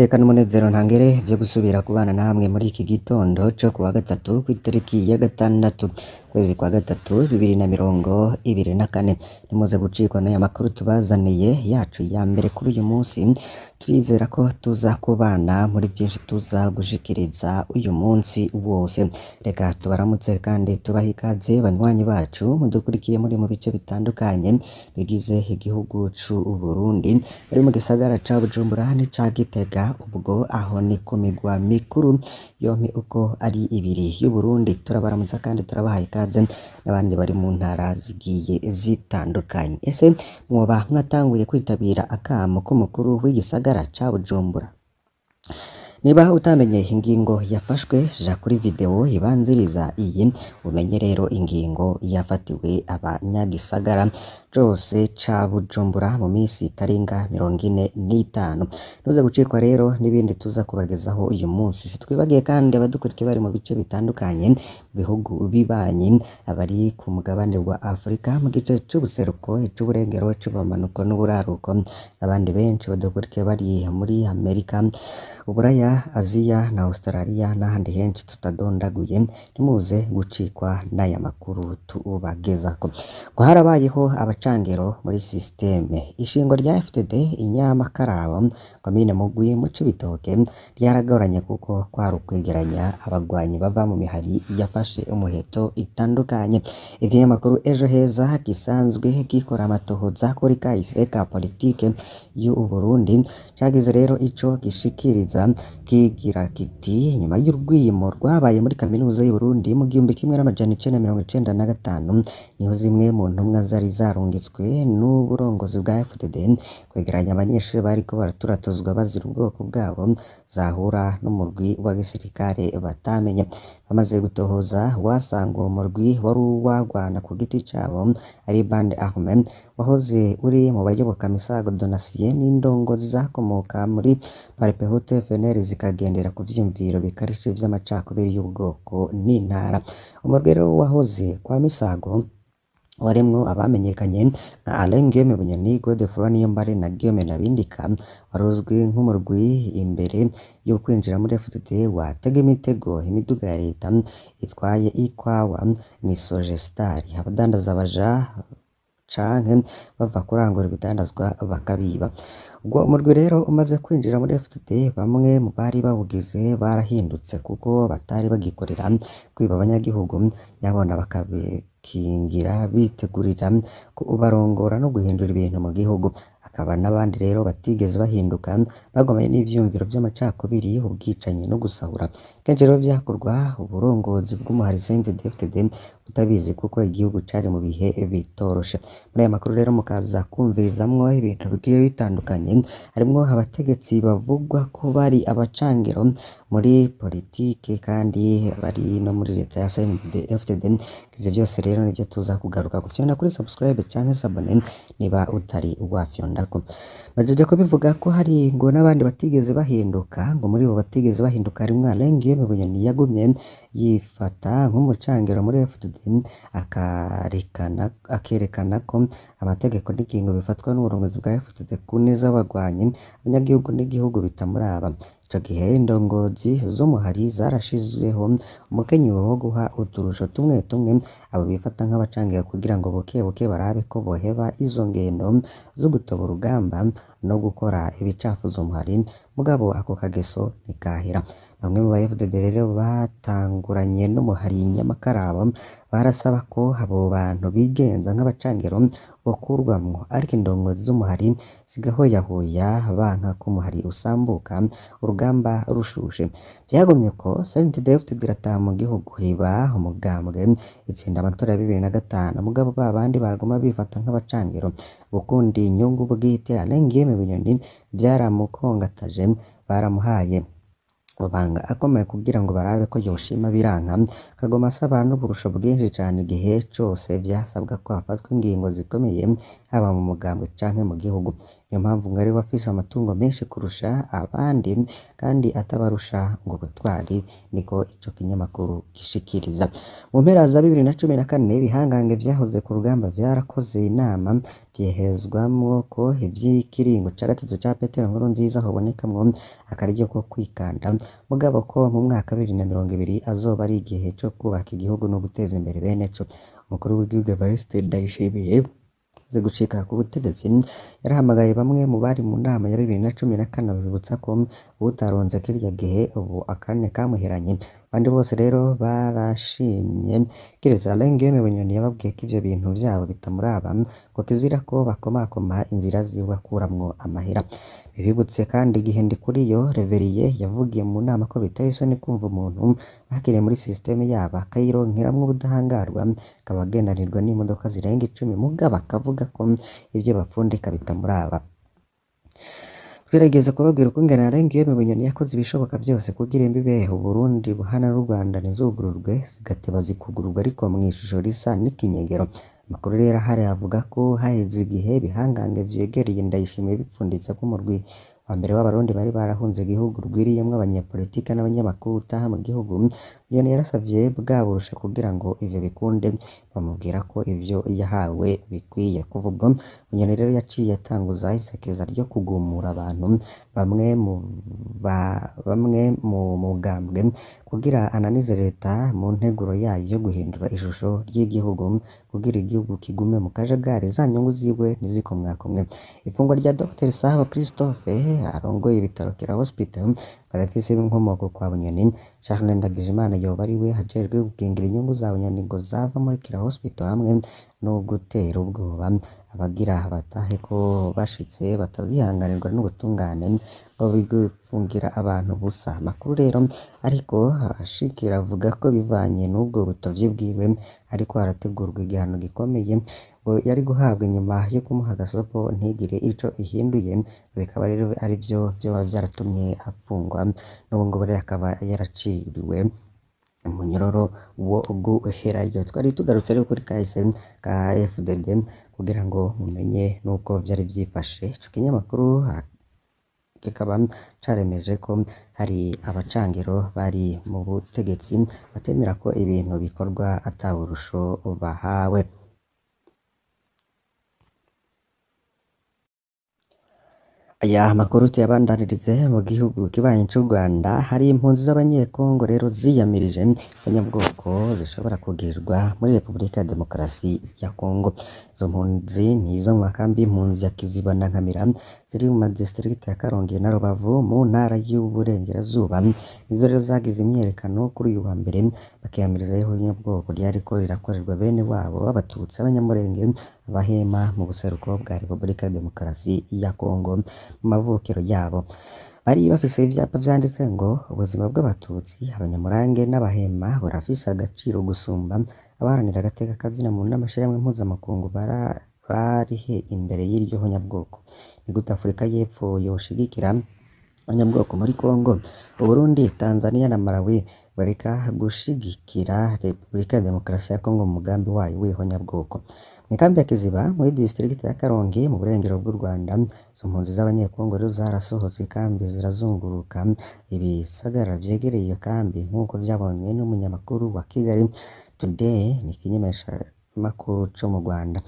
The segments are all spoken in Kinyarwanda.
Iteka n'umunezero ntangere byo gusubira kubana namwe muri iki gitondo cyo kuwa gatatu ku itariki ya gatandatu ukwezi kwa gatatu bibiri na mirongo ibiri na kane nimuze gucikwa n'aya makuru tubazaniye yacu ya mbere kuri uyu munsi turizera ko tuza kubana muri byinshi tuza gushikiriza uyu munsi wose reka tubaramutse kandi tubaha ikaze banywanyi bacu mudukurikiye muri mu bice bitandukanye bigize igihugu cy'u Burundi muri mu gisagara ca Bujumbura n'ica Gitega ubwo aho ni ku migwa mikuru yombi uko ari ibiri y'u Burundi turabaramutsa kandi turabaha ikaze Gaz n'abandi bari mu ntara zigiye zitandukanye ese mwoba mwatanguye kwitabira akamo k'umukuru w'igisagara ca Bujumbura Niba utamenye ingingo yafashwe ja kuri video ibanziriza iyi umenye rero ingingo yafatiwe abanyagisagara cyose ca Bujumbura mu minsi itarenga mirongo ine n'itanu ntuze gucikwa rero n'ibindi tuza kubagezaho uyu munsi sitwibagiye kandi abadukurikiye bari mu bice bitandukanye mu bihugu bibanyi abari ku mugabane wa Afurika mu gice cy'ubuseruko icy'uburengero cy'ubumanuko n'uburaruko n'abandi benshi badukurikiye bari muri Amerika Uburaya Aziya na Australia n'ahandi henshi tutadondaguye ntimuze gucikwa n'aya makuru tubagezaho ko harabayeho amacandero muri sisiteme ishingo rya fpd inyamakarabu komine mugwi mu cibitoke ryaragoranye kuko kwari ukwegeranya abagwanyi bava mu mihari yafashe umuheto itandukanye ikinyamakuru ejo heza gisanzwe gikora amatohoza kuri kahise ka politike y'u burundi cyagize rero ico gishikiriza kigira kiti nyuma y'urwiyimo rwabaye muri kaminuza y'u burundi mu gihumbi kimwe n'amajana icenda mirongo icyenda na gatanu niho zimwe mu ntumwa zari zarunga yanditswe n'uburongozi bwa fdd kwegeranya abanyeshuri bariko baraturatuzwa bazira ubwoko bwabo zahura n'umurwi w'agisirikare batamenye bamaze gutohoza wasanga uwo murwi wari uwagwana ku giti cabo ari bande ahmed wahoze uri mu bayoboka misago donasiye n'indongozi zakomoka muri parpehute fnr zikagendera ku vyiyumviro bikarishije vy'amacakubiri y'ubwoko n'intara umurwi rero wahoze kwa misago barimo abamenyekanye nka Alain Guillaume Bunyoni, Godefroid Niyombare na Guillaume Nabindika wari uzwi nk'umurwi imbere yo kwinjira muri FDD watega imitego imiduga ya leta itwaye ikwawa ni Soje abadandaza baja canke bava kurangura ibidandazwa bakabiba ubwo umurwi rero umaze kwinjira muri FDD bamwe mu bari bawugize barahindutse kuko batari bagikorera kwiba abanyagihugu nyabona bakabe bakikingira bitegurira kubarongora no guhindura ibintu mu gihugu akaba n'abandi rero batigeze bahinduka bagomanye n'ibyiyumviro by'amacakubiri ubwicanyi no gusahura kenshi rero byakorwa uburongozi bw'umuharisende dfd utabizi kuko igihugu cyari mu bihe bitoroshe muri aya makuru rero mukaza kumvirizamwo ibintu bigiye bitandukanye harimo abategetsi bavugwa ko bari abacangiro muri politiki kandi bari no muri leta ya CNDD-FDD ibyo byose rero nibyo tuza kugaruka ku fiona kuri subscribe cyangwa sabone niba utari wafyona Rwanda bajyaga kubivuga ko hari ngo n'abandi batigeze bahinduka ngo muri bo batigeze bahinduka harimo Alengiyeme Bunyoni yagumye yifata nk'umucangiro muri FDD akarekana akerekana ko amategeko n'ikingo bifatwa n'uburongozi bwa FDD ku neza y'abagwanyi abanyagihugu n'igihugu bitamuraba Ico gihe indongozi z'umuhari zarashizweho umukenyuro wo guha uturusho tumwe tumwe abo bifata nk'abacangira kugira ngo buke buke barabe ko boheba izo ngendo zo gutaba urugamba no gukora ibicafuzo muhari mugabo ako kageso ntikahera bamwe mu bayefude rero batanguranye n'umuhari nyamakarabo barasaba ko abo bantu bigenza nk'abacangero bakurwamo ariko indongozi z'umuhari zigahoyahoya banka ko umuhari usambuka urugamba rushushe byagumye ko Seventh Day of the mu gihugu hibaha umugambwe itsinda amatora ya bibiri na gatanu mugabo babandi baguma bifata nk'abacangiro gukunda inyungu bwite arengeyemo ibinyoni byaramukongataje baramuhaye mabanga akomeye kugira ngo barabe ko yoshima biranga kagoma asaba n'uburusho bwinshi cyane igihe cyose byasabwa ko hafatwa ingingo zikomeye haba mu mugambwe canke mu gihugu niyo mpamvu ngo ariwe afise amatungo menshi kurusha abandi kandi atabarusha ngo ubutwari niko icyo kinyamakuru gishikiriza mu mpera za bibiri na cumi na kane ibihangange byahoze ku rugamba byarakoze inama byehezwamo ko ivy'ikiringo ca gatatu ca Petero Nkuru nziza hobonekamwo akaryo ko kwikanda mugabo ko mu mwaka bibiri na mirongo ibiri azoba ari igihe cyo kubaka igihugu no guteza imbere bene co umukuru w'igihugu Evariste Ndayishimiye ze gucika ku butegetsi yarahamagaye bamwe mu bari mu nama ya bibiri na cumi na kane babibutsa ko utaronze kirya gihe ubu akanya kamuheranye abandi bose rero barashimye kireza Lengeme Bunyoni yababwiye ko ibyo bintu byabo bitamuraba ngo kizira ko bakomakoma inzira ziwe akuramwo amahera bibibutse kandi igihe ndi kuri yo reveriye yavugiye mu nama ko biteye isoni kumva umuntu bakiriye muri sisiteme yabo akayironkeramo ubudahangarwa akabagendanirwa n'imodoka zirenga icumi mugabo akavuga ko ibyo bapfundika bitamuraba tugerageza kubabwira uko ingano y'iyo bunyoni yakoze ibishoboka byose kugira imbibeho Burundi Buhana n'u Rwanda ntizugururwe zigateba zikugururwa ariko mu ishusho risa n'ikinyegero amakuru rero ahari avuga ko haheze igihe bihangange vyegereye ndayishimiye bipfunditse ko umurwi wa mbere w'abarundi bari barahunze igihugu rwiriyemwo abanyapolitika n'abanyamakuru utaha mu gihugu yarasabye yarasavye bwaburusha kugira ngo ivyo bikunde bamubwira ko ibyo yahawe bikwiye kuvugwa Bunyoni rero yaciye atanguza isekeza ryo kugumura abantu bamwe mu bamwe mu mugambwe kugira ananize leta mu nteguro yayo yo guhindura ishusho ry'igihugu kugira igihugu kigume mu kajagari za nyungu ziwe ntizikomwakomwe ifungwa rya Dr Sahabo Christophe arongoye ibitaro Kira Hospital parafisi b'inkomoko kwa bunyoni charles ndagijimana yoba ari we hajejwe gukingira inyungu za bunyoni ngo zava muri kira hospital hamwe nubwo utera ubwoba abagira batahe ko bashitse batazihanganirwa n'ubutungane bwo gufungira abantu ubusa amakuru rero ariko Ashikira avuga ko bivanye n'ubwo butovyi bwiwe ariko harategurwa igihano gikomeye ngo yari guhabwa inyuma yo kumuha agasopo ntigire ico ihinduye bikaba rero ari byo byaba byaratumye afungwa n'ubu ngo akaba yaraciriwe umunyururu wo guherayo twari tugarutse rero kuri kahise ka FDD kugira ngo mumenye nuko byari byifashe ico kinyamakuru kikaba caremeje ko hari abacangiro bari mu butegetsi batemera ko ibintu bikorwa ataburusho bahawe Aya makuru tuyabandanirize mu gihugu kibanyi cy'u Rwanda hari impunzi z'abanyekongo rero ziyamirije abanyabwoko zishobora kugirwa muri Repubulika ya Demokarasi ya Kongo. Izo mpunzi ni izo mu makambi impunzi ya Kiziba na Nkamira ziri mu madistrict ya Karongi na Rubavu mu ntara y'Uburengerazuba izo rero zagize imyiyerekano kuri uyu wa mbere bakiyamiriza yeho nyabwoko ryariko rirakorerwa bene wabo b'abatutsi abanyamurenge abahema mu buseruko bwa Repubulika ya Demokarasi ya Kongo mu mavukiro yabo bari bafise ibyapa byanditse ngo ubuzima bw'abatutsi abanyamurange n'abahema burafise agaciro gusumba abaharanira agateka kazina mu n'amashirahamwe mpuzamakungu bara bari imbere y'iryo honyabwoko ni gute afurika y'epfo yoshigikira abanyabwoko muri congo uburundi tanzania na malawi bareka gushigikira repubulika ya demokarasi ya Congo mu mugambi wayo w'ihonyabwoko mu ikambi ya kiziba muri disitirigiti ya karongi mu burengero bw'u rwanda izo mpunzi z'abanyekongo rero zarasohotse ikambi zirazunguruka ibisagara byegereye iyo kambi nk'uko byabonywe n'umunyamakuru wa kigali today ni ikinyamakuru cyo mu rwanda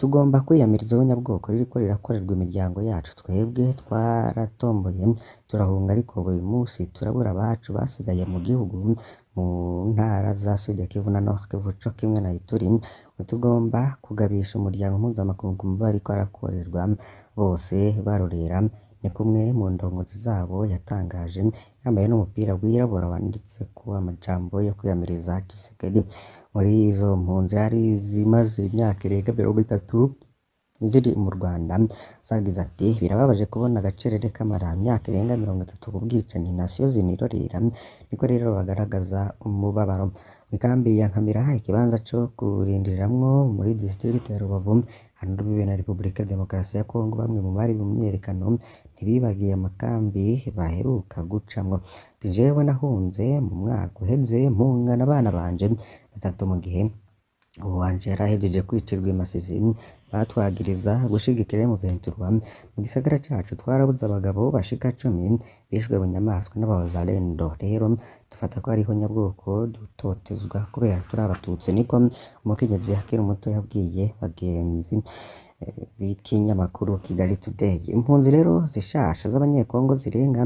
Tugomba kwiyamiriza ihunyabwoko ririko rirakorerwa imiryango yacu, twebwe twaratomboye turahunga ariko buri munsi turabura abacu basigaye mu gihugu, mu ntara za Sud Kivu na Nord kimwe na Ituri, tugomba kugabisha umuryango mpuzamakungu umuba ariko arakorerwa bose ni kumwe mu ndongozi zabo yatangaje yambaye n'umupira wirabura ku amajambo yo kwiyamiriza Tshisekedi. muri izo mpunzi hari izimaze imyaka irenga mirongo itatu ziri mu Rwanda zagize ati birababaje kubona agacerere kamara imyaka irenga mirongo itatu ku bwicanyi nasiyo zinirorera niko rero bagaragaza umubabaro mu ya Nkamira ikibanza cyo kurindiramwo muri district ya Rubavu hari bibera na Repubulika Demokarasi ya Kongo bamwe mu bari mu myerekano ntibibagiye amakambi baheruka gucamo ati jewe nahunze mu mwaka uhebye mpungana abana banje batatu mu gihe ubu wanje yari ahejeje kwicirwa imasizi batwagiriza gushigikira muventurwa mu gisagara cyacu twarabuze abagabo bashika cumi bishwe mu nyamaswa n'abazalendo rero dufata ko hariho nyabwoko dutotezwa kubera turi abatutsi niko umukenyezi akiri muto yabwiye bagenzi b'ikinyamakuru Kigali Today impunzi rero zishasha z'abanyekongo zirenga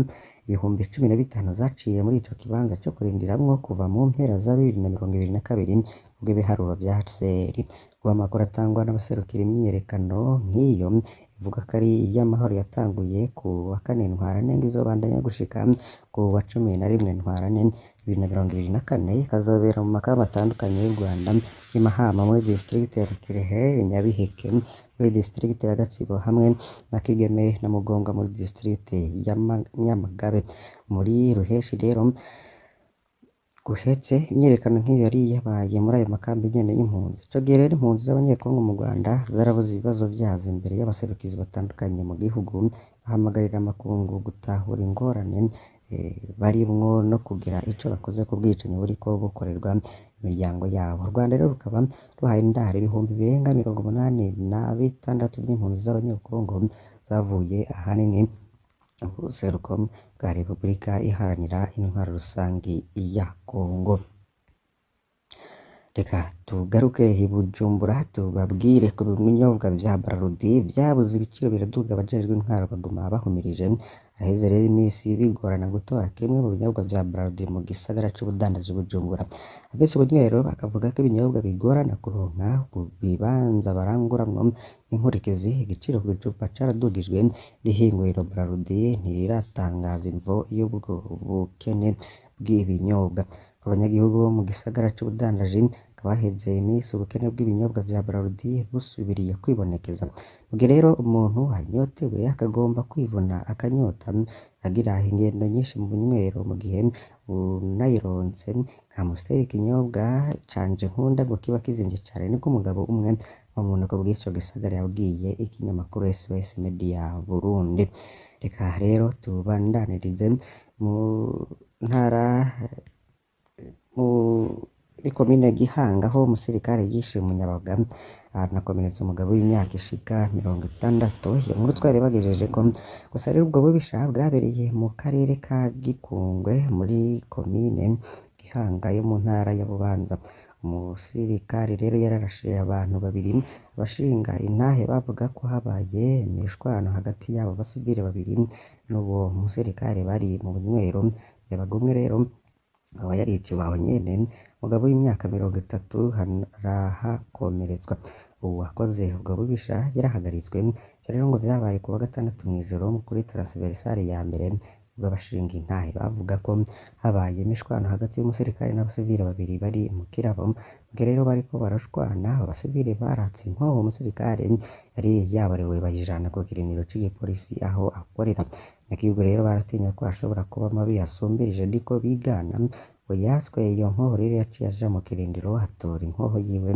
ibihumbi cumi na bitanu zaciye muri icyo kibanza cyo kurindiramwo kuva mu mpera za bibiri na mirongo ibiri na kabiri ubwo ibiharuro vya seri kuba amakuru atangwa n'abaserukira imyiyerekano nk'iyo ivuga ko ari iy'amahoro yatanguye ku wa kane ntwarane ngo izobandanya gushika ku wa cumi na rimwe ntwara bibiri na mirongo ibiri na kane ikazobera mu makaba atandukanye y'u Rwanda i muri district ya Kirehe Nyabiheke muri District ya Gatsibo hamwe na Kigeme na Mugonga muri District ya Nyamagabe muri Ruheshi rero guhetse imyiyerekano nk'iyo yari yabaye muri ayo makambi igenda y'impunzi icyo gihe rero impunzi z'abanyekongo mu Rwanda zarabuze ibibazo byazo imbere y'abaserukizi batandukanye mu gihugu bahamagarira amakungu gutahura ingorane eh, barimwo no kugira icyo bakoze ku bwicanyi buri ko bukorerwa imiryango yabo u rwanda rero rukaba ruhaye indahari ibihumbi birenga mirongo umunani na bitandatu by'impunzi z'abanyekongo zavuye ahanini mu buseruko bwa repubulika iharanira intwaro rusange ya kongo reka tugaruke i bujumbura tubabwire ko ibinyobwa bya bararudi byabuze ibiciro biraduga abajejwe intwaro baguma bahumirije haheze rero iminsi bigorana gutora kimwe mu binyobwa bya Bralirwa mu gisagara cy'ubudandaji Bujumbura avise ubunywero akavuga ko ibinyobwa bigorana kuronka ku bibanza baranguramwo inkurikizi igiciro ku gicupa caradugijwe n'ihinguriro Bralirwa ntiratangaza imvo y'ubwo bukene bw'ibinyobwa abanyagihugu bo mu gisagara cy'ubudandaji abahinze iminsi ubukene bw'ibinyobwa bya Bralirwa busubiriye kwibonekeza ubwo rero umuntu anyotewe akagomba kwivuna akanyota agira ingendo nyinshi mu bunywero mu gihe unayironse nkamusiteri ikinyobwa canje nkunda ngo kiba kizimvye cane niko umugabo umwe mu mpanuka bw'ico gisagara yabwiye ikinyamakuru SOS Media Burundi reka rero tubandanirize mu ntara mu muri komine gihanga aho umusirikare yishe munyabagamo anakomeretse ah, umugabo w'imyaka ishika mirongo itandatu iyo nkuru twari bagejeje ko gusa rero ubwo bubisha bwabereye mu karere ka gikungwe muri komine gihanga yo mu ntara ya bubanza umusirikare rero yararashiye abantu babiri abashinga intahe bavuga ko habaye imishwano hagati yabo basubire babiri n'uwo musirikare bari mu bunywero yabaga umwe rero akaba yariciwe aho nyene umugabo w'imyaka mirongo itatu arahakomeretswa ubu uwakoze ubwo bubisha yarahagaritswe rero ngo byabaye ku wa gatandatu mu ijoro kuri taransiverisari ya mbere ubwo abashinga intahe bavuga ko habaye imishwano hagati y'umusirikare n'abasivili babiri bari mu kirabo ubwo rero bariko barashwana abasivili baratse inkoho umusirikare yari yabarewe bayijana ku kiriniro cy'igipolisi aho akorera nyakiyugo rero baratinya ko ashobora kuba mabi yasumbirije niko bigana Oyaswe iyo nkoko rero yaciye aja mu Kirindiro hatora inkoho yiwe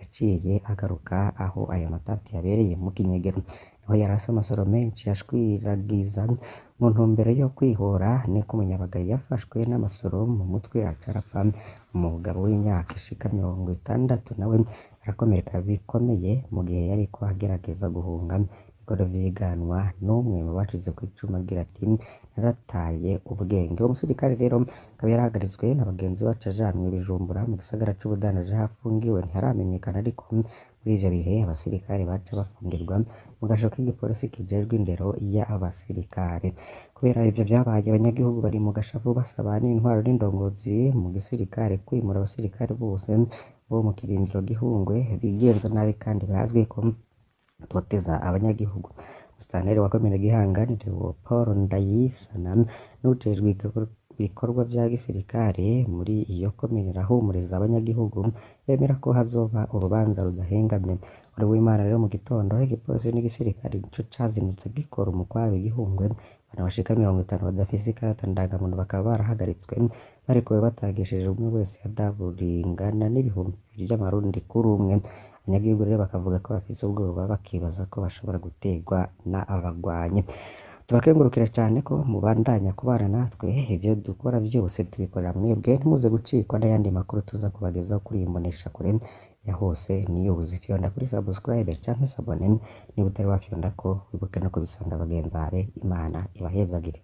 yaciye agaruka aho ayo matati yabereye mu Kinyegero niho yarase amasoro menshi ashwiragiza mu ntumbero yo kwihora niko Umunyabagari yafashwe n'amasoro mu mutwe aca umugabo w'imyaka ishika mirongo itandatu nawe arakomereka bikomeye mu gihe yariko agerageza guhunga baraviganwa n'umwe mu bacitse ku icumu agira ati narataye ubwenge umusirikare rero akaba yarahagaritswe na bagenzi bacu ajanwe bijumbura mu gisagara cy'ubudandaji aho ntiharamenyekana ariko muri ibyo bihe abasirikare baca bafungirwa mu gashoko k'igipolisi kijejwe indero y'abasirikare kubera ibyo byabaye abanyagihugu bari mu gashavu basaba n'intwaro n'indongozi mu gisirikare kwimura abasirikare bose bo mu kirindiro gihungwe bigenza nabi kandi bazwi ko toteza abanyagihugu musitanteri Gihanga ihanganire paul ndayisana n'ujejwe ibikorwa bya gisirikare muri iyo komine ahumuriza abanyagihugu yemera ko hazoba urubanza rudahengamye buri w'imana rero mu gitondo igipolisi n'igisirikare nicyo cazinutse gikora umukwabi igihungwe abantu bashika mirongo itanu badafise ikarata ndangamuntu bakaba barahagaritswe barekuwe batangishije umwe wese adaburingana n'ibihumbi by'amarundi kuri umwe abanyagihugu rero bakavuga ko bafite ubwoba bakibaza ko bashobora gutegwa n'abagwanyi tubakengurukira cyane ko mubandanya kubana natwe ibyo dukora byose tubikorera mwebwe ntimuze gucikwa n'ayandi makuru tuza kubagezaho kuri iyi mboneshakure ya hose niyo uzifyonda kuri subscribe cyangwa sabone niba utari wafyonda ko wibuke no kubisanga bagenzi imana ibahezagire